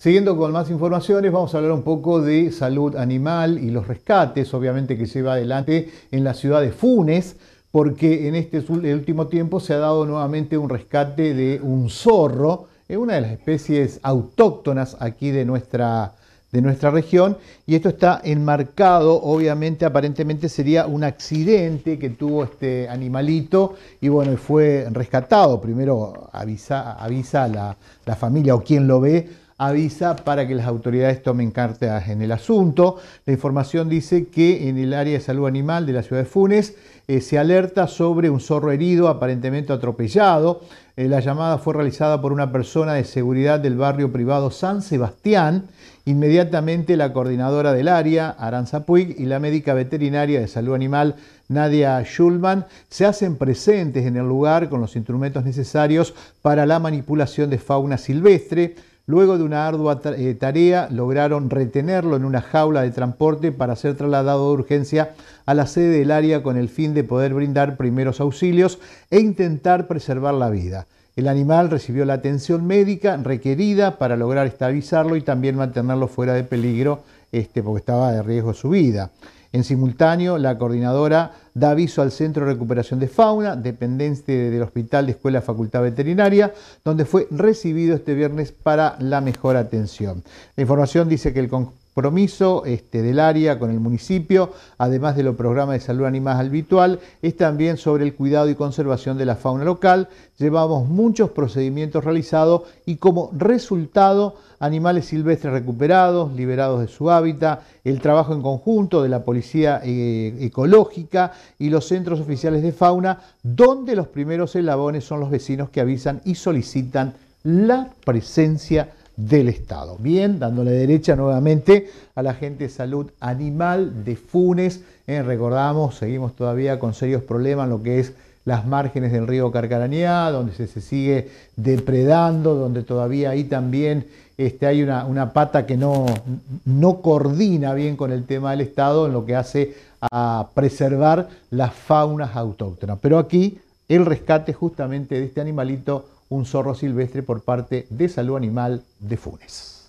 Siguiendo con más informaciones, vamos a hablar un poco de salud animal y los rescates, obviamente, que lleva adelante en la ciudad de Funes, porque en este último tiempo se ha dado nuevamente un rescate de un zorro, eh, una de las especies autóctonas aquí de nuestra, de nuestra región, y esto está enmarcado, obviamente, aparentemente sería un accidente que tuvo este animalito, y bueno, fue rescatado, primero avisa, avisa la familia o quien lo ve, avisa para que las autoridades tomen cartas en el asunto. La información dice que en el área de salud animal de la ciudad de Funes eh, se alerta sobre un zorro herido, aparentemente atropellado. Eh, la llamada fue realizada por una persona de seguridad del barrio privado San Sebastián. Inmediatamente la coordinadora del área, Aranza Puig, y la médica veterinaria de salud animal, Nadia Schulman, se hacen presentes en el lugar con los instrumentos necesarios para la manipulación de fauna silvestre. Luego de una ardua eh, tarea, lograron retenerlo en una jaula de transporte para ser trasladado de urgencia a la sede del área con el fin de poder brindar primeros auxilios e intentar preservar la vida. El animal recibió la atención médica requerida para lograr estabilizarlo y también mantenerlo fuera de peligro, este, porque estaba de riesgo su vida. En simultáneo, la coordinadora da aviso al Centro de Recuperación de Fauna, dependiente del Hospital de Escuela Facultad Veterinaria, donde fue recibido este viernes para la mejor atención. La información dice que el compromiso este, del área con el municipio, además de los programas de salud animal habitual, es también sobre el cuidado y conservación de la fauna local. Llevamos muchos procedimientos realizados y como resultado animales silvestres recuperados, liberados de su hábitat, el trabajo en conjunto de la Policía eh, Ecológica y los centros oficiales de fauna, donde los primeros eslabones son los vecinos que avisan y solicitan la presencia del Estado. Bien, dándole derecha nuevamente a la gente de salud animal de Funes. Eh, recordamos, seguimos todavía con serios problemas en lo que es las márgenes del río Carcarañá, donde se, sigue depredando, donde todavía ahí también este, hay una, una, pata que no, no coordina bien con el tema del Estado en lo que hace a preservar las faunas autóctonas. Pero aquí el rescate justamente de este animalito un zorro silvestre por parte de Salud Animal de Funes.